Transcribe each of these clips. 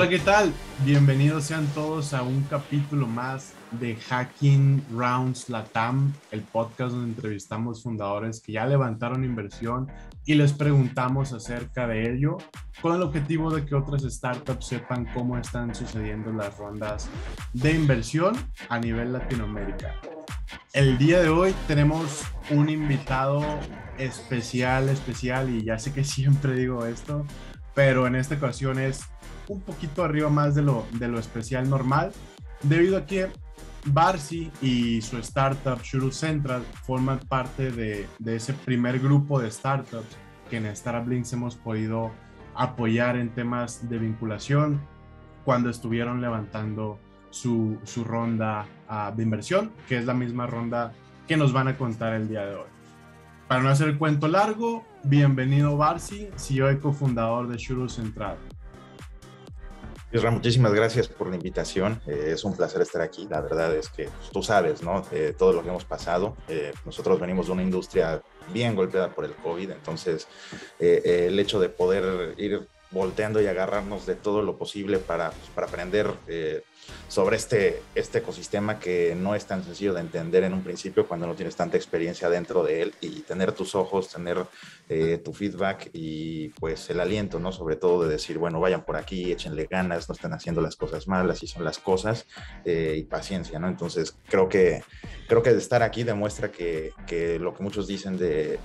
Hola, ¿qué tal? Bienvenidos sean todos a un capítulo más de Hacking Rounds Latam, el podcast donde entrevistamos fundadores que ya levantaron inversión y les preguntamos acerca de ello con el objetivo de que otras startups sepan cómo están sucediendo las rondas de inversión a nivel Latinoamérica. El día de hoy tenemos un invitado especial, especial, y ya sé que siempre digo esto, pero en esta ocasión es un poquito arriba más de lo, de lo especial normal, debido a que Barsi y su startup Shuru Central forman parte de, ese primer grupo de startups que en Links hemos podido apoyar en temas de vinculación cuando estuvieron levantando su, ronda ah, de inversión, que es la misma ronda que nos van a contar el día de hoy. Para no hacer el cuento largo, bienvenido Barsi, CEO y cofundador de Shuru Central. Isra, muchísimas gracias por la invitación. Eh, es un placer estar aquí. La verdad es que tú sabes, ¿no? Eh, todo lo que hemos pasado. Eh, nosotros venimos de una industria bien golpeada por el COVID, entonces el hecho de poder ir volteando y agarrarnos de todo lo posible para, pues, aprender eh, sobre este, este ecosistema que no es tan sencillo de entender en un principio cuando no tienes tanta experiencia dentro de él y tener tus ojos, tener eh, tu feedback y pues el aliento, ¿no? Sobre todo de decir, bueno, vayan por aquí, échenle ganas, no están haciendo las cosas malas, y son las cosas eh, y paciencia, ¿no? Entonces creo que, creo que estar aquí demuestra que lo que muchos dicen de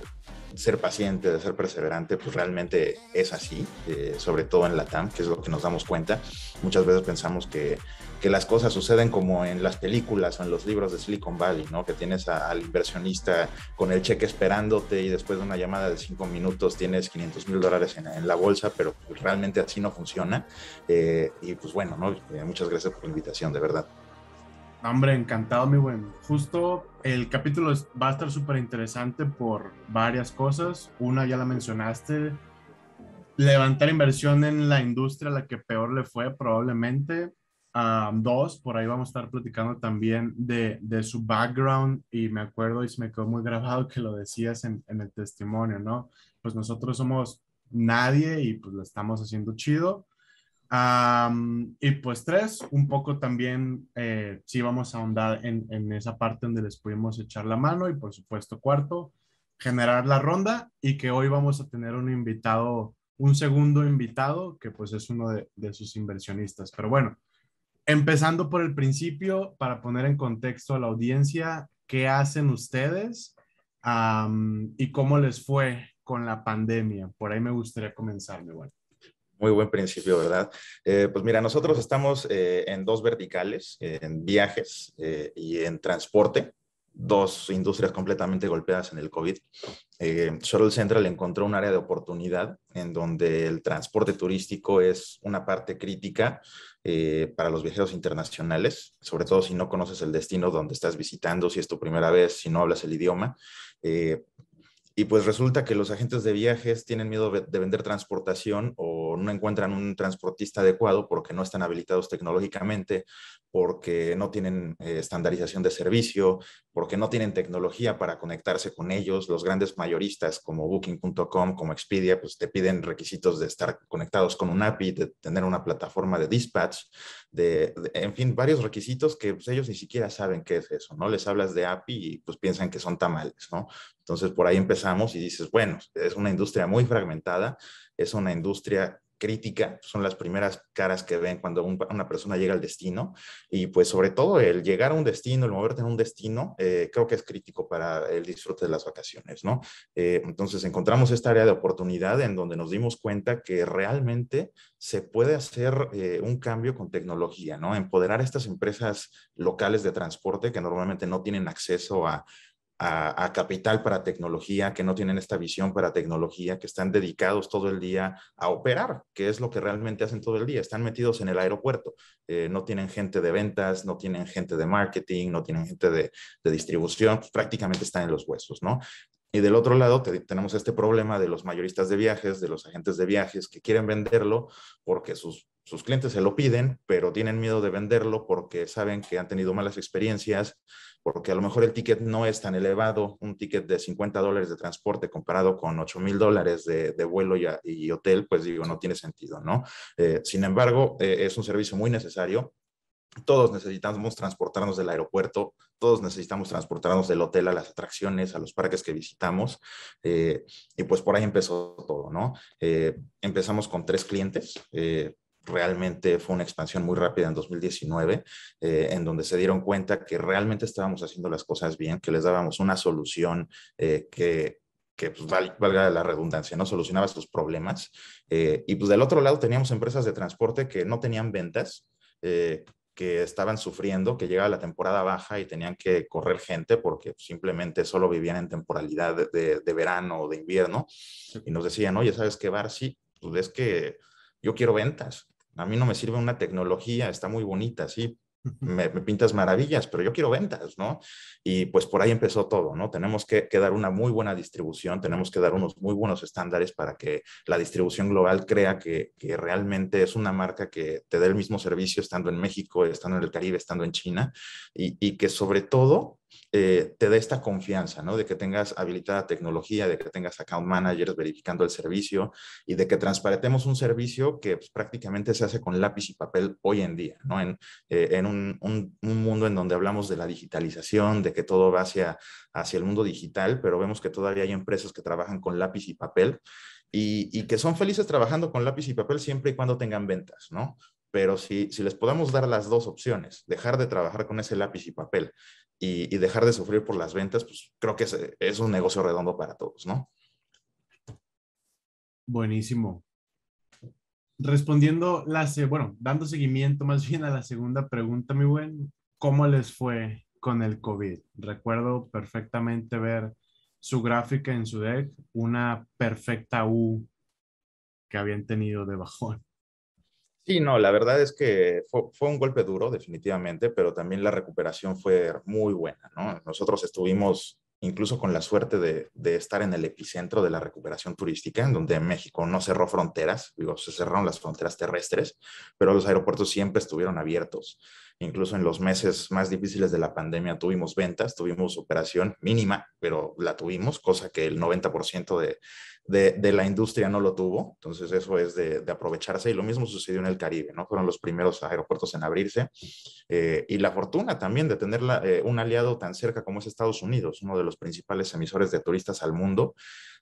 ser paciente, de ser perseverante, pues realmente es así, eh, sobre todo en la TAM, que es lo que nos damos cuenta. Muchas veces pensamos que, las cosas suceden como en las películas o en los libros de Silicon Valley, ¿no? Que tienes al inversionista con el cheque esperándote y después de una llamada de cinco minutos tienes 500 mil dólares en, la bolsa, pero realmente así no funciona. Eh, y pues bueno, ¿no? Eh, muchas gracias por la invitación, de verdad. Hombre, encantado, mi buen. Justo el capítulo va a estar súper interesante por varias cosas. Una ya la mencionaste, levantar inversión en la industria la que peor le fue probablemente. dos, por ahí vamos a estar platicando también de, su background y me acuerdo y se me quedó muy grabado que lo decías en, en el testimonio, ¿no? Pues nosotros somos nadie y pues lo estamos haciendo chido y pues tres, un poco también, eh, sí vamos a ahondar en, en, esa parte donde les pudimos echar la mano y por supuesto cuarto, generar la ronda y que hoy vamos a tener un invitado, un segundo invitado que pues es uno de, de sus inversionistas. Pero bueno, empezando por el principio, para poner en contexto a la audiencia, ¿qué hacen ustedes y cómo les fue con la pandemia? Por ahí me gustaría comenzar, mi bueno. Muy buen principio, ¿verdad? Eh, pues mira, nosotros estamos eh, en dos verticales, en viajes eh, y en transporte, dos industrias completamente golpeadas en el COVID. el Central encontró un área de oportunidad en donde el transporte turístico es una parte crítica para los viajeros internacionales, sobre todo si no conoces el destino donde estás visitando, si es tu primera vez, si no hablas el idioma y pues resulta que los agentes de viajes tienen miedo de vender transportación o no encuentran un transportista adecuado porque no están habilitados tecnológicamente, porque no tienen eh, estandarización de servicio, porque no tienen tecnología para conectarse con ellos. Los grandes mayoristas como booking.com, como Expedia, pues te piden requisitos de estar conectados con un API, de tener una plataforma de dispatch, de, en fin, varios requisitos que pues, ellos ni siquiera saben qué es eso, ¿no? Les hablas de API y pues piensan que son tamales, ¿no? Entonces, por ahí empezamos y dices, bueno, es una industria muy fragmentada, es una industria crítica, son las primeras caras que ven cuando una persona llega al destino y pues sobre todo el llegar a un destino, el moverte en un destino, eh, creo que es crítico para el disfrute de las vacaciones, ¿no? Eh, entonces encontramos esta área de oportunidad en donde nos dimos cuenta que realmente se puede hacer eh, un cambio con tecnología, ¿no? Empoderar a estas empresas locales de transporte que normalmente no tienen acceso a a, capital para tecnología, que no tienen esta visión para tecnología, que están dedicados todo el día a operar, que es lo que realmente hacen todo el día. Están metidos en el aeropuerto. Eh, no tienen gente de ventas, no tienen gente de marketing, no tienen gente de, distribución. Pues, prácticamente están en los huesos, ¿no? Y del otro lado tenemos este problema de los mayoristas de viajes, de los agentes de viajes que quieren venderlo porque sus sus clientes se lo piden, pero tienen miedo de venderlo porque saben que han tenido malas experiencias, porque a lo mejor el ticket no es tan elevado, un ticket de 50 dólares de transporte comparado con 8 mil dólares de, vuelo y, y, hotel, pues digo, no tiene sentido, ¿no? Eh, sin embargo, eh, es un servicio muy necesario. Todos necesitamos transportarnos del aeropuerto, todos necesitamos transportarnos del hotel a las atracciones, a los parques que visitamos. Eh, y pues por ahí empezó todo, ¿no? empezamos con tres clientes realmente fue una expansión muy rápida en 2019, eh, en donde se dieron cuenta que realmente estábamos haciendo las cosas bien, que les dábamos una solución eh, que que pues, valga la redundancia, ¿no? Solucionaba sus problemas. Eh, y pues del otro lado teníamos empresas de transporte que no tenían ventas, que estaban sufriendo, que llegaba la temporada baja y tenían que correr gente porque simplemente solo vivían en temporalidad de, verano o de invierno. Y nos decían, oye, ¿sabes qué, sí, Pues es que yo quiero ventas. A mí no me sirve una tecnología, está muy bonita, sí, me, pintas maravillas, pero yo quiero ventas, ¿no? Y pues por ahí empezó todo, ¿no? Tenemos que, dar una muy buena distribución, tenemos que dar unos muy buenos estándares para que la distribución global crea que, realmente es una marca que te dé el mismo servicio estando en México, estando en el Caribe, estando en China, y que sobre todo eh, te da esta confianza, ¿no? De que tengas habilitada tecnología, de que tengas account managers verificando el servicio y de que transparentemos un servicio que pues, prácticamente se hace con lápiz y papel hoy en día, ¿no? En, eh, un, mundo en donde hablamos de la digitalización, de que todo va hacia, el mundo digital, pero vemos que todavía hay empresas que trabajan con lápiz y papel. y, que son felices trabajando con lápiz y papel siempre y cuando tengan ventas, ¿no? pero si, les podamos dar las dos opciones, dejar de trabajar con ese lápiz y papel y, dejar de sufrir por las ventas, pues creo que es, un negocio redondo para todos, ¿no? Buenísimo. Respondiendo, la, bueno, dando seguimiento más bien a la segunda pregunta, mi buen, ¿cómo les fue con el COVID? Recuerdo perfectamente ver su gráfica en su deck, una perfecta U que habían tenido de bajón. Sí, no, la verdad es que fue, un golpe duro, definitivamente, pero también la recuperación fue muy buena, ¿no? Nosotros estuvimos incluso con la suerte de, de estar en el epicentro de la recuperación turística, en donde México no cerró fronteras, digo, se cerraron las fronteras terrestres, pero los aeropuertos siempre estuvieron abiertos. Incluso en los meses más difíciles de la pandemia tuvimos ventas, tuvimos operación mínima, pero la tuvimos, cosa que el 90% de, de, la industria no lo tuvo, entonces eso es de, aprovecharse y lo mismo sucedió en el Caribe, ¿no? Fueron los primeros aeropuertos en abrirse eh, y la fortuna también de tener eh, un aliado tan cerca como es Estados Unidos, uno de los principales emisores de turistas al mundo,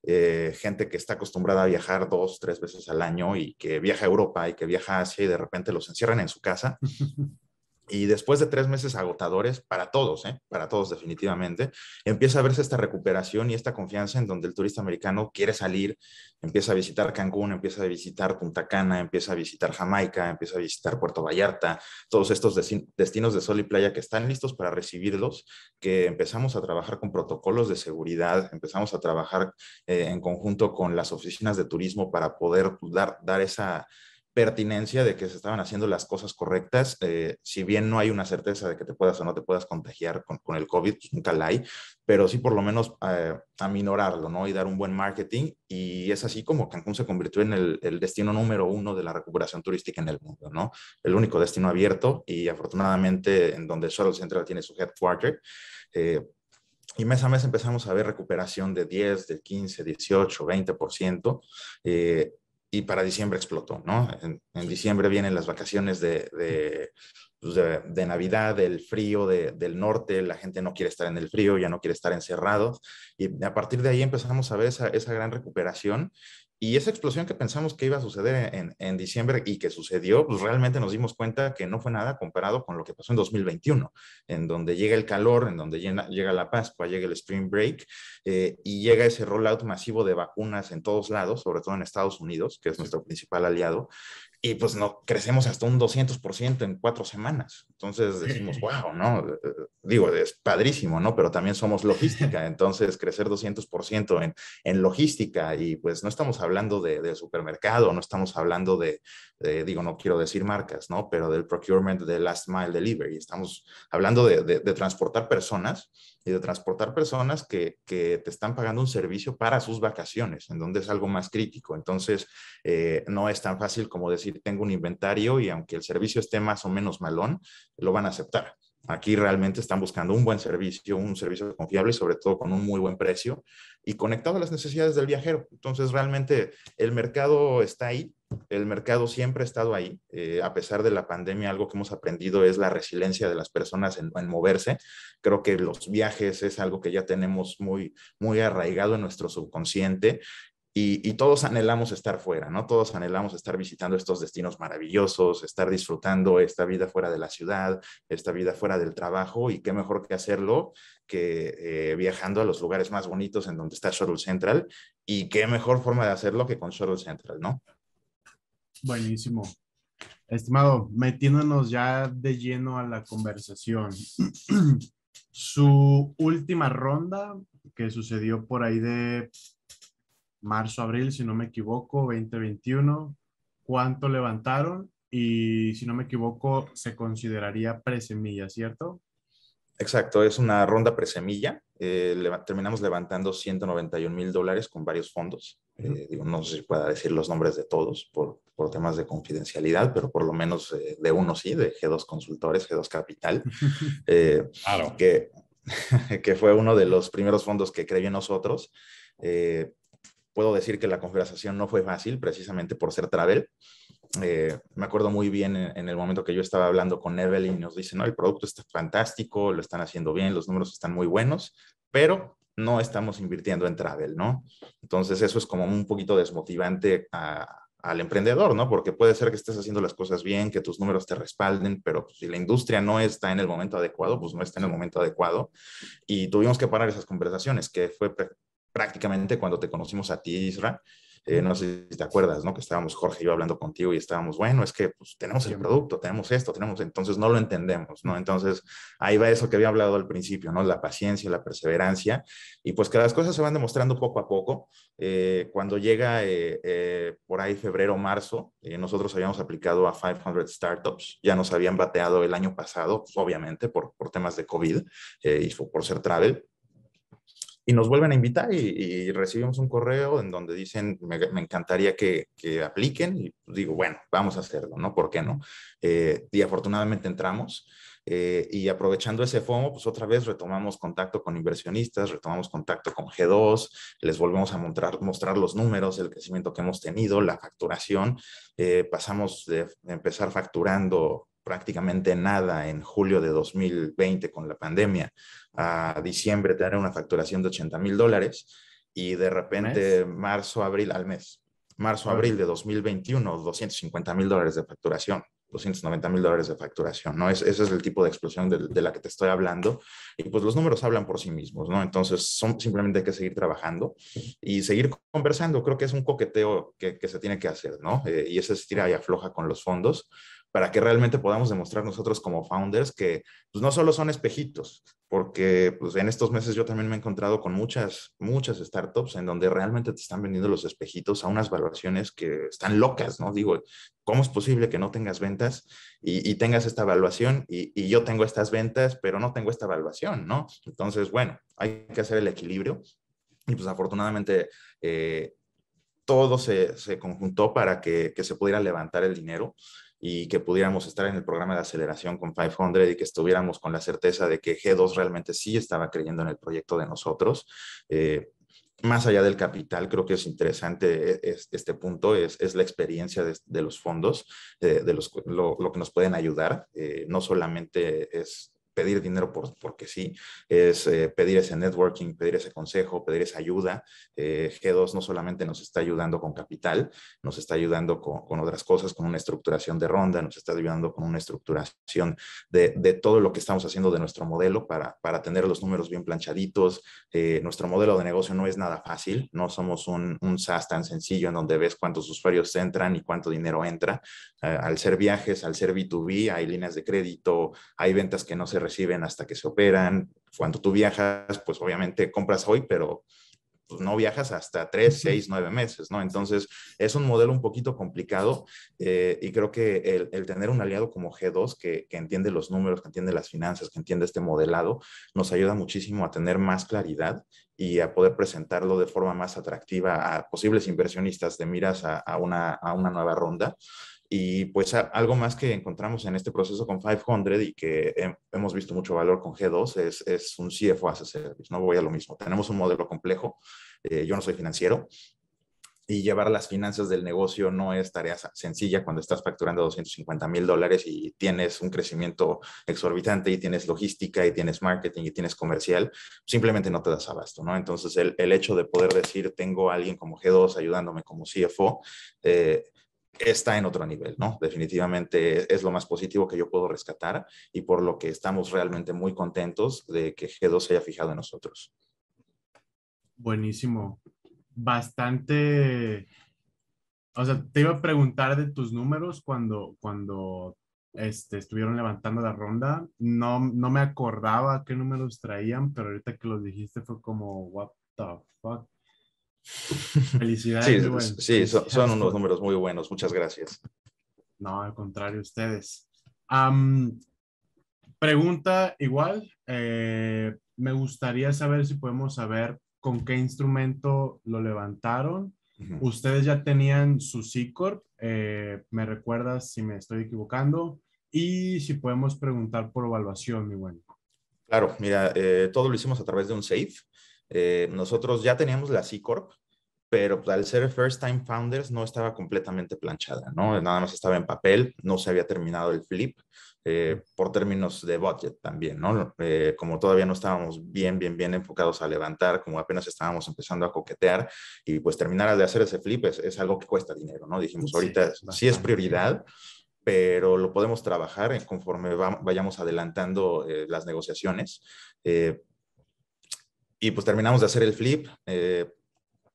eh, gente que está acostumbrada a viajar dos, tres veces al año y que viaja a Europa y que viaja a Asia y de repente los encierran en su casa. Y después de tres meses agotadores, para todos, ¿eh? para todos definitivamente, empieza a verse esta recuperación y esta confianza en donde el turista americano quiere salir, empieza a visitar Cancún, empieza a visitar Punta Cana, empieza a visitar Jamaica, empieza a visitar Puerto Vallarta, todos estos destinos de sol y playa que están listos para recibirlos, que empezamos a trabajar con protocolos de seguridad, empezamos a trabajar eh, en conjunto con las oficinas de turismo para poder pues, dar, dar esa pertinencia de que se estaban haciendo las cosas correctas, eh, si bien no hay una certeza de que te puedas o no te puedas contagiar con, el COVID, pues nunca la hay, pero sí por lo menos a eh, aminorarlo, ¿no? Y dar un buen marketing. Y es así como Cancún se convirtió en el, destino número uno de la recuperación turística en el mundo, ¿no? El único destino abierto y afortunadamente en donde Shuttle Central tiene su headquarter. Eh, y mes a mes empezamos a ver recuperación de 10, de 15, 18, 20%. Eh, y para diciembre explotó, ¿no? En, diciembre vienen las vacaciones de, pues, Navidad, del frío del norte, la gente no quiere estar en el frío, ya no quiere estar encerrado, y a partir de ahí empezamos a ver esa, esa gran recuperación y esa explosión que pensamos que iba a suceder en, diciembre y que sucedió, pues realmente nos dimos cuenta que no fue nada comparado con lo que pasó en 2021, en donde llega el calor, en donde llega la Pascua, llega el Spring Break eh, y llega ese rollout masivo de vacunas en todos lados, sobre todo en Estados Unidos, que es nuestro principal aliado, y pues no, crecemos hasta un 200% en cuatro semanas. Entonces decimos, wow, ¿no? Eh, eh, digo, es padrísimo, ¿no? Pero también somos logística, entonces crecer 200% en, logística y pues no estamos hablando de, supermercado, no estamos hablando de, digo, no quiero decir marcas, ¿no? Pero del procurement de last mile delivery. Estamos hablando de, transportar personas y de transportar personas que, te están pagando un servicio para sus vacaciones, en donde es algo más crítico. Entonces, eh, no es tan fácil como decir, tengo un inventario y aunque el servicio esté más o menos malón, lo van a aceptar. Aquí realmente están buscando un buen servicio, un servicio confiable, sobre todo con un muy buen precio y conectado a las necesidades del viajero. Entonces, realmente el mercado está ahí, el mercado siempre ha estado ahí. Eh, a pesar de la pandemia, algo que hemos aprendido es la resiliencia de las personas en, moverse. Creo que los viajes es algo que ya tenemos muy, muy arraigado en nuestro subconsciente y, todos anhelamos estar fuera, ¿no? Todos anhelamos estar visitando estos destinos maravillosos, estar disfrutando esta vida fuera de la ciudad, esta vida fuera del trabajo, y qué mejor que hacerlo que eh, viajando a los lugares más bonitos en donde está Shuttle Central, y qué mejor forma de hacerlo que con Shuttle Central, ¿no? Buenísimo. Estimado, metiéndonos ya de lleno a la conversación. Su última ronda, que sucedió por ahí de marzo, abril, si no me equivoco, 2021, cuánto levantaron y si no me equivoco, se consideraría presemilla, ¿cierto? Exacto, es una ronda presemilla. Eh, terminamos levantando 191 mil dólares con varios fondos. Eh, no sé si pueda decir los nombres de todos por, por temas de confidencialidad, pero por lo menos eh, de uno sí, de G2 Consultores, G2 Capital, claro. que, que fue uno de los primeros fondos que creyó en nosotros puedo decir que la conversación no fue fácil precisamente por ser travel. Eh, me acuerdo muy bien en, el momento que yo estaba hablando con Evelyn, y nos dice, no, el producto está fantástico, lo están haciendo bien, los números están muy buenos, pero no estamos invirtiendo en travel, ¿no? Entonces eso es como un poquito desmotivante al emprendedor, ¿no? Porque puede ser que estés haciendo las cosas bien, que tus números te respalden, pero pues, si la industria no está en el momento adecuado, pues no está en el momento adecuado. Y tuvimos que parar esas conversaciones, que fue prácticamente cuando te conocimos a ti, Isra. Eh, no sé si te acuerdas, ¿no? Que estábamos Jorge y yo hablando contigo y estábamos, bueno, es que pues, tenemos el producto, tenemos esto, tenemos, entonces no lo entendemos, ¿no? Entonces ahí va eso que había hablado al principio, ¿no? La paciencia, la perseverancia y pues que las cosas se van demostrando poco a poco. Eh, cuando llega eh, por ahí febrero, marzo, nosotros habíamos aplicado a 500 startups, ya nos habían bateado el año pasado, pues, obviamente por, por temas de COVID y por ser travel y nos vuelven a invitar y, recibimos un correo en donde dicen, me, encantaría que, que, apliquen y pues digo, bueno, vamos a hacerlo, ¿no? ¿Por qué no? Eh, y afortunadamente entramos. Eh, y aprovechando ese FOMO, pues otra vez retomamos contacto con inversionistas, retomamos contacto con G2, les volvemos a mostrar, mostrar los números, el crecimiento que hemos tenido, la facturación. Eh, pasamos de empezar facturando prácticamente nada en julio de 2020 con la pandemia, a diciembre te haré una facturación de 80 mil dólares y de repente marzo, abril al mes, marzo, abril de 2021, 250 mil dólares de facturación. 290 mil dólares de facturación, ¿no? Es, ese es el tipo de explosión de, la que te estoy hablando. Y pues los números hablan por sí mismos, ¿no? Entonces, son, simplemente hay que seguir trabajando y seguir conversando. Creo que es un coqueteo que, se tiene que hacer, ¿no? Eh, y ese es tira y afloja con los fondos para que realmente podamos demostrar nosotros como founders que pues, no solo son espejitos, porque pues, en estos meses yo también me he encontrado con muchas, muchas startups en donde realmente te están vendiendo los espejitos a unas valuaciones que están locas, ¿no? Digo, ¿cómo es posible que no tengas ventas y, tengas esta valuación y, yo tengo estas ventas, pero no tengo esta valuación ¿no? Entonces, bueno, hay que hacer el equilibrio y pues afortunadamente... Eh, todo se, se, conjuntó para que, se pudiera levantar el dinero y que pudiéramos estar en el programa de aceleración con 500 y que estuviéramos con la certeza de que G2 realmente sí estaba creyendo en el proyecto de nosotros. Eh, más allá del capital, creo que es interesante eh, este punto, es, la experiencia de, los fondos, eh, de, los, lo, que nos pueden ayudar. no solamente es pedir dinero por, porque sí, es eh, pedir ese networking, pedir ese consejo, pedir esa ayuda. Eh, G2 no solamente nos está ayudando con capital, nos está ayudando con, con, otras cosas, con una estructuración de ronda, nos está ayudando con una estructuración de, de todo lo que estamos haciendo de nuestro modelo para, para tener los números bien planchaditos. Eh, nuestro modelo de negocio no es nada fácil, no somos un, un SaaS tan sencillo en donde ves cuántos usuarios entran y cuánto dinero entra. al ser viajes, al ser B2B, hay líneas de crédito, hay ventas que no se reciben hasta que se operan. Cuando tú viajas, pues obviamente compras hoy, pero pues, no viajas hasta tres, seis, nueve meses, ¿no? Entonces, es un modelo un poquito complicado eh, y creo que el, tener un aliado como G2 que, que, entiende los números, que entiende las finanzas, que entiende este modelado, nos ayuda muchísimo a tener más claridad y a poder presentarlo de forma más atractiva a posibles inversionistas de miras a, a, una, a una nueva ronda. Y pues algo más que encontramos en este proceso con 500 y que hemos visto mucho valor con G2 es, es, un CFO as a service, no voy a lo mismo. Tenemos un modelo complejo, eh, yo no soy financiero, y llevar las finanzas del negocio no es tarea sencilla cuando estás facturando 250 mil dólares y tienes un crecimiento exorbitante y tienes logística y tienes marketing y tienes comercial, simplemente no te das abasto, ¿no? Entonces el, el hecho de poder decir, tengo a alguien como G2 ayudándome como CFO, eh, está en otro nivel, ¿no? Definitivamente es lo más positivo que yo puedo rescatar y por lo que estamos realmente muy contentos de que G2 se haya fijado en nosotros. Buenísimo. Bastante. O sea, te iba a preguntar de tus números cuando, cuando este, estuvieron levantando la ronda. No, no me acordaba qué números traían, pero ahorita que los dijiste fue como, what the fuck. Felicidades. Sí, son, unos números muy buenos. Muchas gracias. No, al contrario, ustedes. pregunta igual. Eh, me gustaría saber si podemos saber con qué instrumento lo levantaron. Ustedes ya tenían su C Corp. Eh, me recuerdas si me estoy equivocando. Y si podemos preguntar por evaluación, mi bueno. Claro, mira, eh, todo lo hicimos a través de un SAFE. Eh, nosotros ya teníamos la C Corp, pero pues, al ser First Time Founders no estaba completamente planchada, ¿no? Nada más estaba en papel, no se había terminado el flip eh, por términos de budget también, ¿no? Eh, como todavía no estábamos bien, bien, bien enfocados a levantar, como apenas estábamos empezando a coquetear y pues terminar de hacer ese flip es, algo que cuesta dinero, ¿no? Dijimos, ahorita sí, es prioridad. pero lo podemos trabajar conforme vayamos adelantando las negociaciones. Eh, y pues terminamos de hacer el flip eh,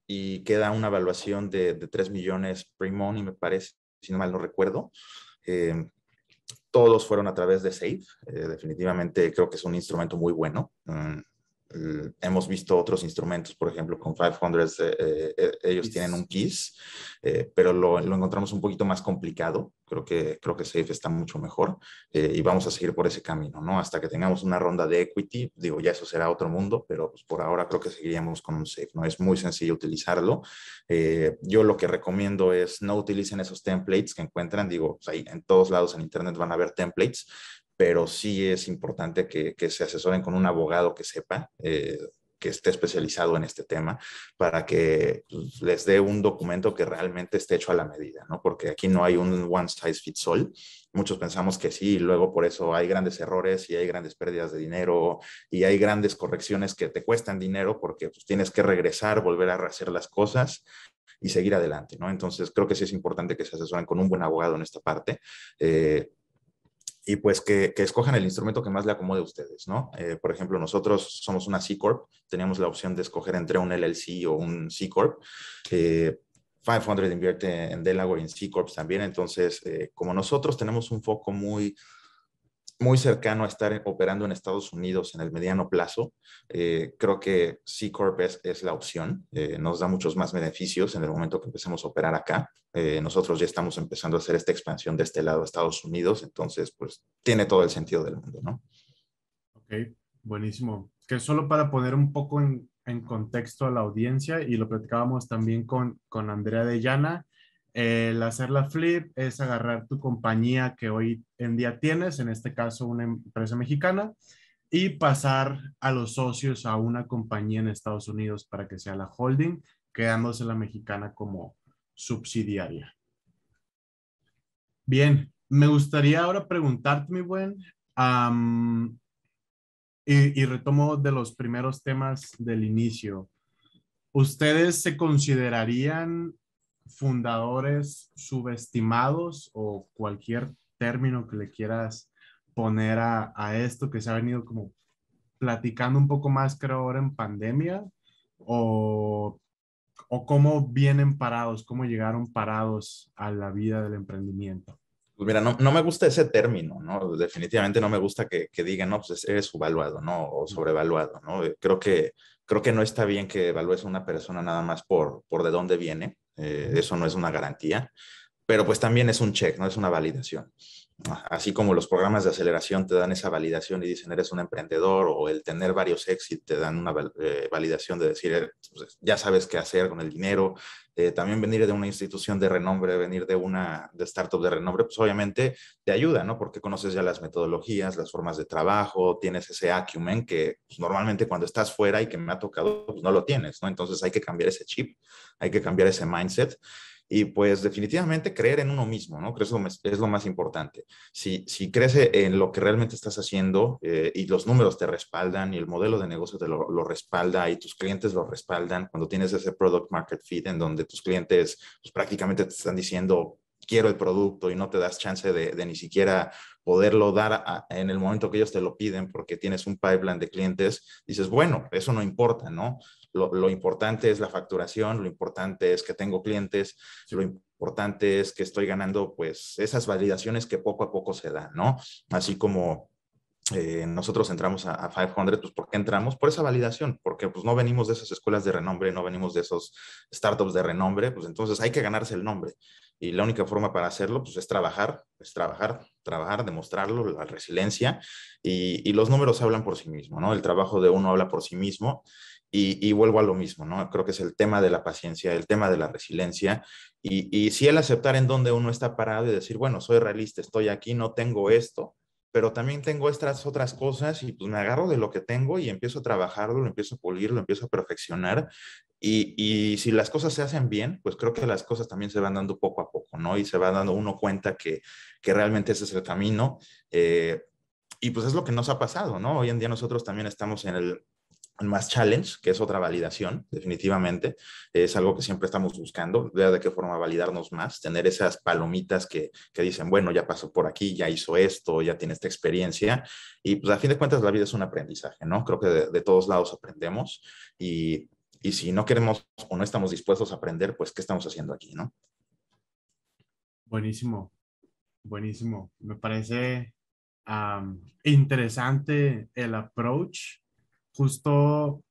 y queda una evaluación de, 3 millones pre-money, me parece, si no mal no recuerdo. Eh, todos fueron a través de SAFE. Eh, definitivamente creo que es un instrumento muy bueno. Mm, eh, hemos visto otros instrumentos, por ejemplo, con 500 eh, eh, ellos tienen un KISS, pero lo, encontramos un poquito más complicado. Creo que, creo que SAFE está mucho mejor y vamos a seguir por ese camino, ¿no? Hasta que tengamos una ronda de equity, digo, ya eso será otro mundo, pero pues por ahora creo que seguiríamos con un SAFE, ¿no? Es muy sencillo utilizarlo. yo lo que recomiendo es no utilicen esos templates que encuentran, digo, pues, ahí en todos lados en Internet van a haber templates, pero sí es importante que, se asesoren con un abogado que sepa. Eh, que esté especializado en este tema para que pues, les dé un documento que realmente esté hecho a la medida, ¿no? Porque aquí no hay un one size fits all. Muchos pensamos que sí, y luego por eso hay grandes errores y hay grandes pérdidas de dinero y hay grandes correcciones que te cuestan dinero porque pues, tienes que regresar, volver a rehacer las cosas y seguir adelante, ¿no? Entonces creo que sí es importante que se asesoren con un buen abogado en esta parte. Eh, y pues que, escojan el instrumento que más le acomode a ustedes, ¿no? Eh, por ejemplo, nosotros somos una C Corp, teníamos la opción de escoger entre un LLC o un C Corp. 500 eh, invierte en Delaware y en C Corps también, entonces eh, como nosotros tenemos un foco muy muy cercano a estar operando en Estados Unidos en el mediano plazo, eh, creo que C Corp es, la opción. Eh, nos da muchos más beneficios en el momento que empecemos a operar acá. Eh, nosotros ya estamos empezando a hacer esta expansión de este lado a Estados Unidos, entonces pues tiene todo el sentido del mundo, ¿no? Ok, buenísimo. Que solo para poner un poco en, contexto a la audiencia y lo platicábamos también con, con Andrea de Llana el hacer la flip es agarrar tu compañía que hoy en día tienes, en este caso una empresa mexicana, y pasar a los socios a una compañía en Estados Unidos para que sea la holding, quedándose la mexicana como subsidiaria. Bien, me gustaría ahora preguntarte, mi buen, y, y retomo de los primeros temas del inicio. ¿Ustedes se considerarían fundadores subestimados o cualquier término que le quieras poner a, esto que se ha venido como platicando un poco más, creo, ahora en pandemia, o, cómo vienen parados, cómo llegaron parados a la vida del emprendimiento. Pues mira, no, me gusta ese término, Definitivamente no me gusta que, que digan, no, pues es subvaluado, ¿no? O sobrevaluado, ¿no? Creo que, creo que no está bien que evalúes a una persona nada más por, por de dónde viene. Eh, eso no es una garantía, pero pues también es un check, ¿no? Es una validación así como los programas de aceleración te dan esa validación y dicen eres un emprendedor o el tener varios éxitos te dan una eh, validación de decir pues, ya sabes qué hacer con el dinero, eh, también venir de una institución de renombre, venir de una startup de renombre, pues obviamente te ayuda, ¿no? Porque conoces ya las metodologías, las formas de trabajo, tienes ese acumen que pues, normalmente cuando estás fuera y que me ha tocado, pues no lo tienes, ¿no? Entonces hay que cambiar ese chip, hay que cambiar ese mindset. Y pues definitivamente creer en uno mismo, ¿no? Creo que es lo más importante. Si, si crees en lo que realmente estás haciendo eh, y los números te respaldan y el modelo de negocio te lo, respalda y tus clientes lo respaldan, cuando tienes ese product market fit en donde tus clientes pues, prácticamente te están diciendo quiero el producto y no te das chance de, ni siquiera poderlo dar en el momento que ellos te lo piden porque tienes un pipeline de clientes, dices, bueno, eso no importa, ¿no? Lo, importante es la facturación, lo importante es que tengo clientes, lo importante es que estoy ganando pues esas validaciones que poco a poco se dan, ¿no? Así como eh, nosotros entramos a, 500, pues ¿por qué entramos? Por esa validación, porque pues no venimos de esas escuelas de renombre, no venimos de esos startups de renombre, pues entonces hay que ganarse el nombre. Y la única forma para hacerlo, pues es trabajar, es trabajar, trabajar, demostrarlo, la resiliencia. Y, y los números hablan por sí mismos. ¿no? El trabajo de uno habla por sí mismo. Y, vuelvo a lo mismo, ¿no? Creo que es el tema de la paciencia, el tema de la resiliencia y, si el aceptar en donde uno está parado y decir, bueno, soy realista, estoy aquí, no tengo esto, pero también tengo estas otras cosas y pues me agarro de lo que tengo y empiezo a trabajarlo, lo empiezo a pulir, lo empiezo a perfeccionar y, si las cosas se hacen bien, pues creo que las cosas también se van dando poco a poco, ¿no? Y se va dando uno cuenta que, realmente ese es el camino. Eh, y pues es lo que nos ha pasado, ¿no? Hoy en día nosotros también estamos en el, más challenge, que es otra validación, definitivamente. Es algo que siempre estamos buscando, ver de qué forma validarnos más, tener esas palomitas que, que dicen, bueno, ya pasó por aquí, ya hizo esto, ya tiene esta experiencia. Y pues a fin de cuentas la vida es un aprendizaje, ¿no? Creo que de, todos lados aprendemos y, y si no queremos o no estamos dispuestos a aprender, pues ¿qué estamos haciendo aquí, ¿no? Buenísimo, buenísimo. Me parece interesante el approach justo,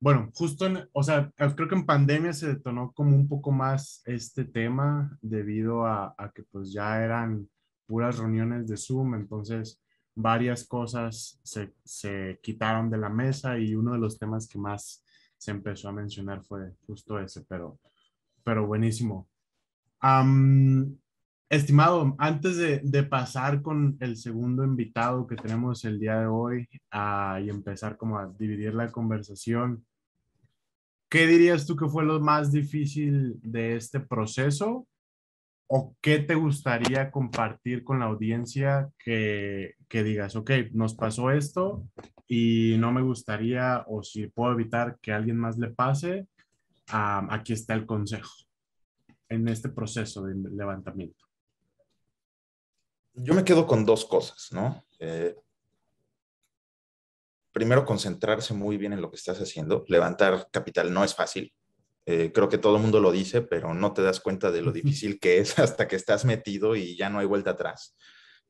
bueno, justo o sea, creo que en pandemia se detonó como un poco más este tema debido a, que pues ya eran puras reuniones de Zoom, entonces varias cosas se, quitaron de la mesa y uno de los temas que más se empezó a mencionar fue justo ese, pero, pero buenísimo. Estimado, antes de, de, pasar con el segundo invitado que tenemos el día de hoy ah, y empezar como a dividir la conversación, ¿qué dirías tú que fue lo más difícil de este proceso? ¿O qué te gustaría compartir con la audiencia que, que digas, ok, nos pasó esto y no me gustaría o si puedo evitar que a alguien más le pase, ah, aquí está el consejo en este proceso de levantamiento? yo me quedo con dos cosas, ¿no? Eh, primero, concentrarse muy bien en lo que estás haciendo. Levantar capital no es fácil. Eh, creo que todo el mundo lo dice, pero no te das cuenta de lo difícil que es hasta que estás metido y ya no hay vuelta atrás.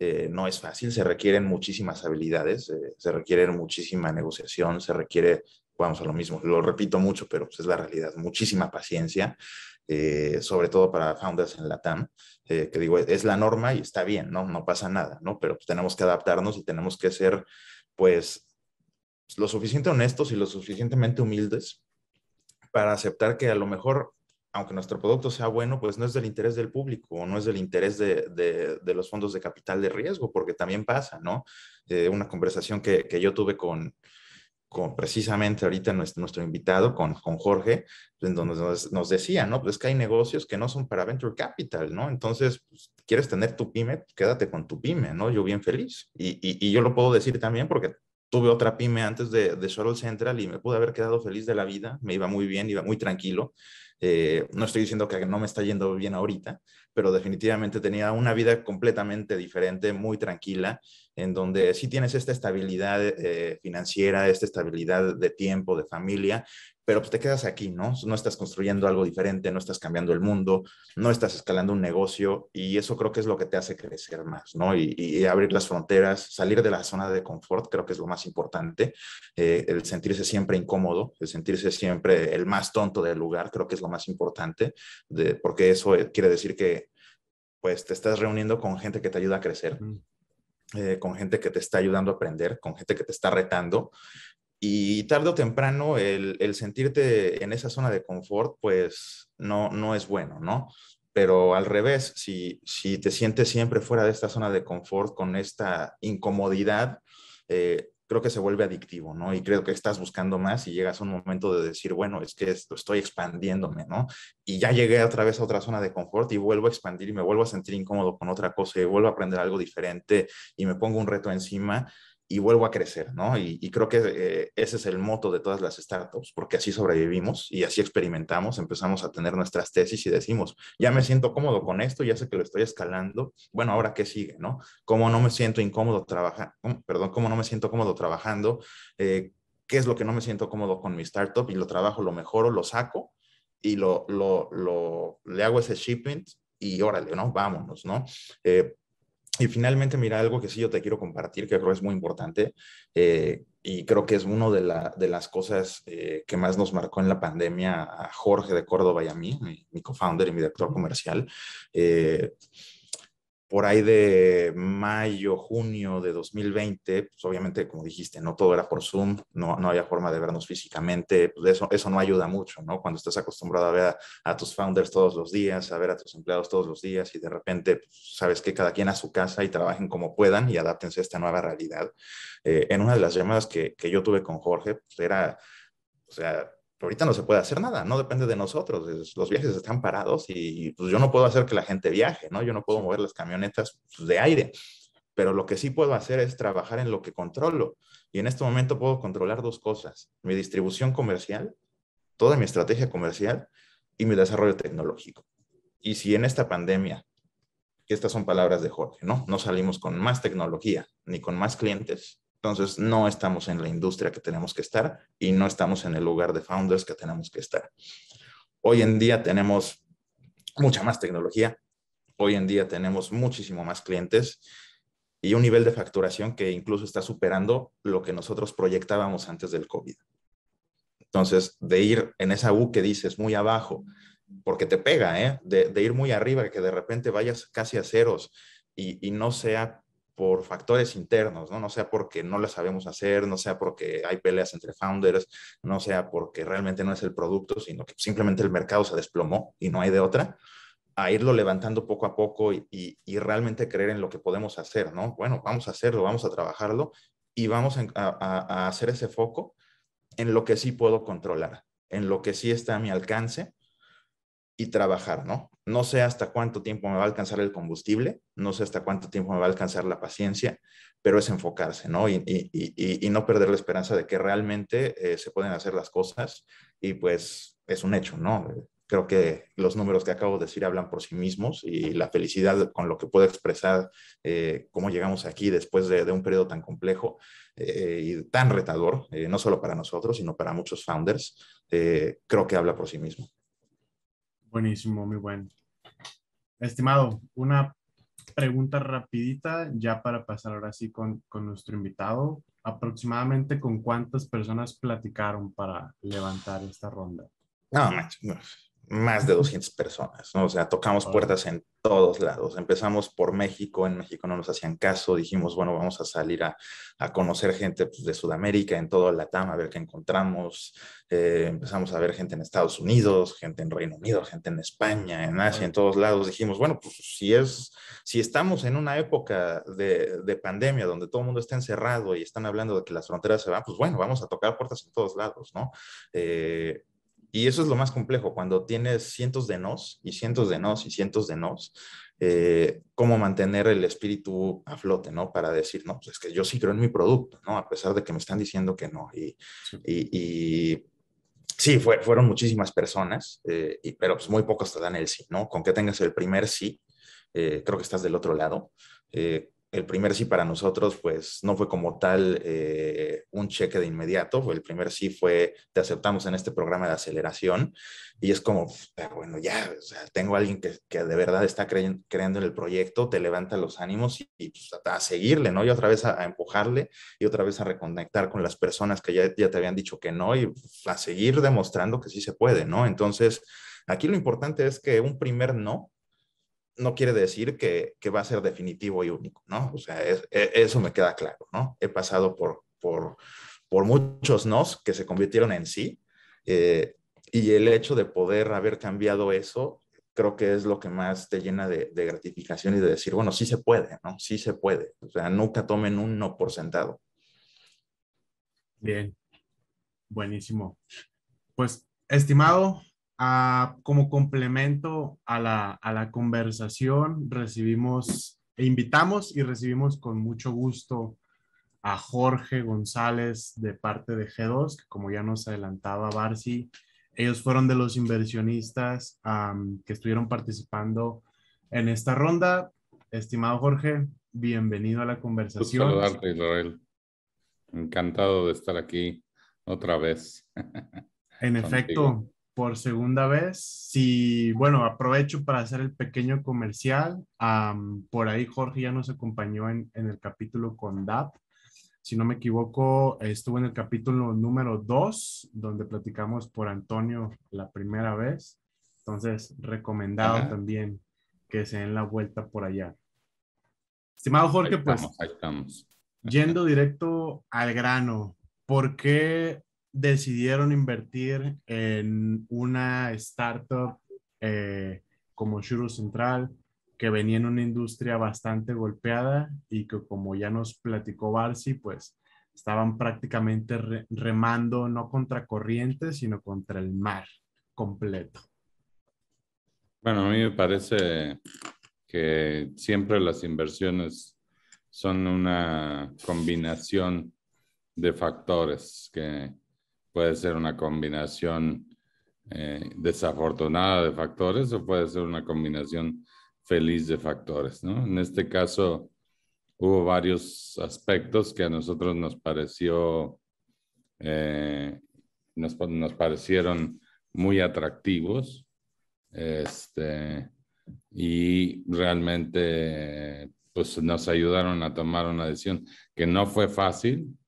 Eh, no es fácil, se requieren muchísimas habilidades, se requiere muchísima negociación, se requiere, vamos a lo mismo, lo repito mucho, pero pues es la realidad, muchísima paciencia, eh, sobre todo para founders en la eh, que digo, es la norma y está bien, ¿no? No pasa nada, ¿no? Pero pues tenemos que adaptarnos y tenemos que ser, pues, lo suficiente honestos y lo suficientemente humildes para aceptar que a lo mejor, aunque nuestro producto sea bueno, pues no es del interés del público o no es del interés de, los fondos de capital de riesgo, porque también pasa, ¿no? Eh, una conversación que, que, yo tuve con, con precisamente ahorita nuestro, invitado, con, Jorge, en donde nos, decía, ¿no? Pues que hay negocios que no son para venture capital, ¿no? Entonces, pues, quieres tener tu pyme, quédate con tu pyme, ¿no? Yo bien feliz. Y, yo lo puedo decir también porque tuve otra pyme antes de, de Central y me pude haber quedado feliz de la vida, me iba muy bien, iba muy tranquilo. Eh, no estoy diciendo que no me está yendo bien ahorita, pero definitivamente tenía una vida completamente diferente, muy tranquila, en donde sí tienes esta estabilidad eh, financiera, esta estabilidad de tiempo, de familia, pero pues, te quedas aquí, ¿no? No estás construyendo algo diferente, no estás cambiando el mundo, no estás escalando un negocio y eso creo que es lo que te hace crecer más, ¿no? Y, abrir las fronteras, salir de la zona de confort, creo que es lo más importante. Eh, el sentirse siempre incómodo, el sentirse siempre el más tonto del lugar, creo que es lo más importante, de, porque eso eh, quiere decir que pues te estás reuniendo con gente que te ayuda a crecer. Eh, con gente que te está ayudando a aprender, con gente que te está retando y tarde o temprano el, sentirte en esa zona de confort, pues no, no es bueno, ¿no? Pero al revés, si, si te sientes siempre fuera de esta zona de confort con esta incomodidad, eh, creo que se vuelve adictivo, ¿no? Y creo que estás buscando más y llegas a un momento de decir, bueno, es que esto, estoy expandiéndome, ¿no? Y ya llegué otra vez a otra zona de confort y vuelvo a expandir y me vuelvo a sentir incómodo con otra cosa y vuelvo a aprender algo diferente y me pongo un reto encima y vuelvo a crecer, ¿no? Y, creo que eh, ese es el moto de todas las startups, porque así sobrevivimos y así experimentamos, empezamos a tener nuestras tesis y decimos, ya me siento cómodo con esto, ya sé que lo estoy escalando, bueno, ahora qué sigue, ¿no? ¿Cómo no me siento incómodo trabajando? Perdón, ¿cómo no me siento cómodo trabajando? Eh, ¿Qué es lo que no me siento cómodo con mi startup? Y lo trabajo, lo mejoro, lo saco y lo, lo, lo le hago ese shipment y órale, ¿no? Vámonos, ¿no? Eh, y finalmente, mira, algo que sí yo te quiero compartir, que creo es muy importante, eh, y creo que es una de, las cosas eh, que más nos marcó en la pandemia a Jorge de Córdoba y a mí, mi, co-founder y mi director comercial. Eh, por ahí de mayo, junio de 2020, pues obviamente, como dijiste, no todo era por Zoom, no, no había forma de vernos físicamente, pues eso, eso no ayuda mucho, ¿no? Cuando estás acostumbrado a ver a, tus founders todos los días, a ver a tus empleados todos los días y de repente pues, sabes que cada quien a su casa y trabajen como puedan y adáptense a esta nueva realidad. Eh, en una de las llamadas que, que yo tuve con Jorge, pues era, o sea, ahorita no se puede hacer nada, no depende de nosotros, los viajes están parados y pues yo no puedo hacer que la gente viaje, ¿no? Yo no puedo mover las camionetas pues, de aire, pero lo que sí puedo hacer es trabajar en lo que controlo y en este momento puedo controlar dos cosas, mi distribución comercial, toda mi estrategia comercial y mi desarrollo tecnológico. Y si en esta pandemia, que estas son palabras de Jorge, ¿no? No salimos con más tecnología ni con más clientes, entonces, no estamos en la industria que tenemos que estar y no estamos en el lugar de founders que tenemos que estar. Hoy en día tenemos mucha más tecnología, hoy en día tenemos muchísimo más clientes y un nivel de facturación que incluso está superando lo que nosotros proyectábamos antes del COVID. Entonces, de ir en esa U que dices muy abajo, porque te pega, ¿eh? de, ir muy arriba, que de repente vayas casi a ceros y, y no sea por factores internos, ¿no? No sea porque no lo sabemos hacer, no sea porque hay peleas entre founders, no sea porque realmente no es el producto, sino que simplemente el mercado se desplomó y no hay de otra, a irlo levantando poco a poco y, realmente creer en lo que podemos hacer, ¿no? Bueno, vamos a hacerlo, vamos a trabajarlo y vamos a hacer ese foco en lo que sí puedo controlar, en lo que sí está a mi alcance y trabajar, ¿no? No sé hasta cuánto tiempo me va a alcanzar el combustible, no sé hasta cuánto tiempo me va a alcanzar la paciencia, pero es enfocarse, ¿no? Y, no perder la esperanza de que realmente eh, se pueden hacer las cosas y pues es un hecho, ¿no? Creo que los números que acabo de decir hablan por sí mismos y la felicidad con lo que puedo expresar eh, cómo llegamos aquí después de, un periodo tan complejo eh, y tan retador, no solo para nosotros, sino para muchos founders, creo que habla por sí mismo. Buenísimo, muy bueno. Estimado, una pregunta rapidita ya para pasar ahora sí con, nuestro invitado. Aproximadamente con cuántas personas platicaron para levantar esta ronda. No, no más de 200 personas, ¿no? O sea, tocamos puertas en todos lados. Empezamos por México, en México no nos hacían caso, dijimos, bueno, vamos a salir a, conocer gente pues, de Sudamérica, en todo Latam, a ver qué encontramos. Eh, empezamos a ver gente en Estados Unidos, gente en Reino Unido, gente en España, en Asia, en todos lados. Dijimos, bueno, pues si, es, si estamos en una época de, pandemia donde todo el mundo está encerrado y están hablando de que las fronteras se van, pues bueno, vamos a tocar puertas en todos lados, ¿no? Eh, y eso es lo más complejo, cuando tienes cientos de nos y cientos de nos y cientos de nos, eh, cómo mantener el espíritu a flote, ¿no? Para decir, no, pues es que yo sí creo en mi producto, ¿no? A pesar de que me están diciendo que no. Y sí, y, sí fue, fueron muchísimas personas, eh, pero pues muy pocos te dan el sí, ¿no? Con que tengas el primer sí, eh, creo que estás del otro lado. Eh, el primer sí para nosotros, pues no fue como tal eh, un cheque de inmediato. El primer sí fue, te aceptamos en este programa de aceleración. Y es como, ah, bueno, ya, tengo alguien que, de verdad está creyendo, en el proyecto, te levanta los ánimos y, pues, a, seguirle, ¿no? Y otra vez a, empujarle y otra vez a reconectar con las personas que ya, ya te habían dicho que no y a seguir demostrando que sí se puede, ¿no? Entonces, aquí lo importante es que un primer no no quiere decir que, va a ser definitivo y único, ¿no? O sea, e, eso me queda claro, ¿no? He pasado por, por, por muchos nos que se convirtieron en sí eh, y el hecho de poder haber cambiado eso creo que es lo que más te llena de, de, gratificación y de decir, bueno, sí se puede, ¿no? Sí se puede. O sea, nunca tomen un no por sentado. Bien, buenísimo. Pues, estimado, como complemento a la, conversación, recibimos e invitamos y recibimos con mucho gusto a Jorge González de parte de G2, que como ya nos adelantaba Barsi, ellos fueron de los inversionistas que estuvieron participando en esta ronda. Estimado Jorge, bienvenido a la conversación. Encantado de estar aquí otra vez. En efecto, por segunda vez. Si, bueno, aprovecho para hacer el pequeño comercial. por ahí Jorge ya nos acompañó en, en el capítulo con DAP. Si no me equivoco, estuvo en el capítulo número 2, donde platicamos por Antonio la primera vez. Entonces, recomendado también que se den la vuelta por allá. Estimado Jorge, pues, ahí estamos. yendo directo al grano, ¿por qué decidieron invertir en una startup eh, como Shuru Central, que venía en una industria bastante golpeada y que como ya nos platicó Barsi, pues estaban prácticamente remando no contra corriente, sino contra el mar completo. Bueno, a mí me parece que siempre las inversiones son una combinación de factores que Puede ser una combinación eh, desafortunada de factores o puede ser una combinación feliz de factores, ¿no? En este caso, hubo varios aspectos que a nosotros nos pareció, eh, nos, parecieron muy atractivos, este, y realmente, pues nos ayudaron a tomar una decisión que no fue fácil,